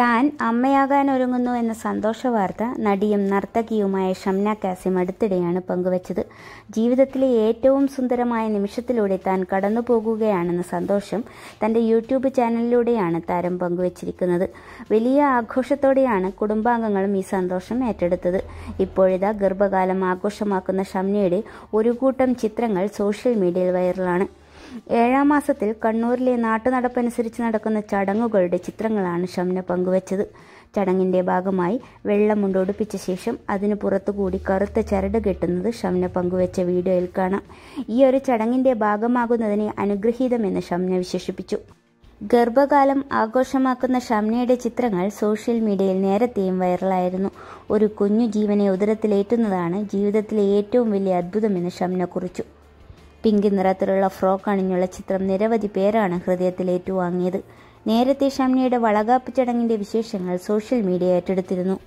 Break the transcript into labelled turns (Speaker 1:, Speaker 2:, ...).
Speaker 1: താൻ അമ്മയാകാൻ ഒരുങ്ങുന്നു എന്ന സന്തോഷ വാർത്ത നടിയും നർത്തകിയുമായ ഷംന കാസിം അടുത്തിടെയാണ് പങ്കുവച്ചത് ജീവിതത്തിലെ ഏറ്റവും സുന്ദരമായ നിമിഷത്തിലൂടെ താൻ കടന്നു പോകുകയാണെന്ന സന്തോഷം തന്റെ യൂട്യൂബ് ചാനലിലൂടെയാണ് താരം പങ്കുവച്ചിരിക്കുന്നത് വലിയ ആഘോഷത്തോടെയാണ് കുടുംബാംഗങ്ങളും ഈ സന്തോഷം ഏറ്റെടുത്തത് ഇപ്പോഴിതാ ഗർഭകാലം ആഘോഷമാക്കുന്ന ഷംനയുടെ ഒരു കൂട്ടം ചിത്രങ്ങൾ സോഷ്യൽ മീഡിയയിൽ വൈറലാണ് ഏഴാം മാസത്തിൽ കണ്ണൂരിലെ നാട്ടുനടപ്പനുസരിച്ച് നടക്കുന്ന ചടങ്ങുകളുടെ ചിത്രങ്ങളാണ് ഷംന പങ്കുവച്ചത് ചടങ്ങിന്റെ ഭാഗമായി വെള്ളം ഒടുപ്പിച്ച ശേഷം അതിനു പുറത്തുകൂടി കറുത്ത ചരട് കെട്ടുന്നത് ഷംന പങ്കുവച്ച വീഡിയോയിൽ കാണാം ഈ ഒരു ചടങ്ങിന്റെ ഭാഗമാകുന്നതിനെ അനുഗ്രഹീതമെന്ന് ഷംന വിശേഷിപ്പിച്ചു ഗർഭകാലം ആഘോഷമാക്കുന്ന ഷംനയുടെ ചിത്രങ്ങൾ സോഷ്യൽ മീഡിയയിൽ നേരത്തെയും വൈറലായിരുന്നു ഒരു കുഞ്ഞു ജീവനെ ഉദരത്തിലേറ്റുന്നതാണ് ജീവിതത്തിലെ ഏറ്റവും വലിയ അത്ഭുതമെന്ന് ഷംന കുറിച്ചു പിങ്ക് നിറത്തിലുള്ള ഫ്രോക്ക് അണിഞ്ഞുള്ള ചിത്രം നിരവധി പേരാണ് ഹൃദയത്തിൽ ഏറ്റുവാങ്ങിയത് നേരത്തെ ഷംനയുടെ വളകാപ്പ് ചടങ്ങിന്റെ വിശേഷങ്ങൾ സോഷ്യൽ മീഡിയ ഏറ്റെടുത്തിരുന്നു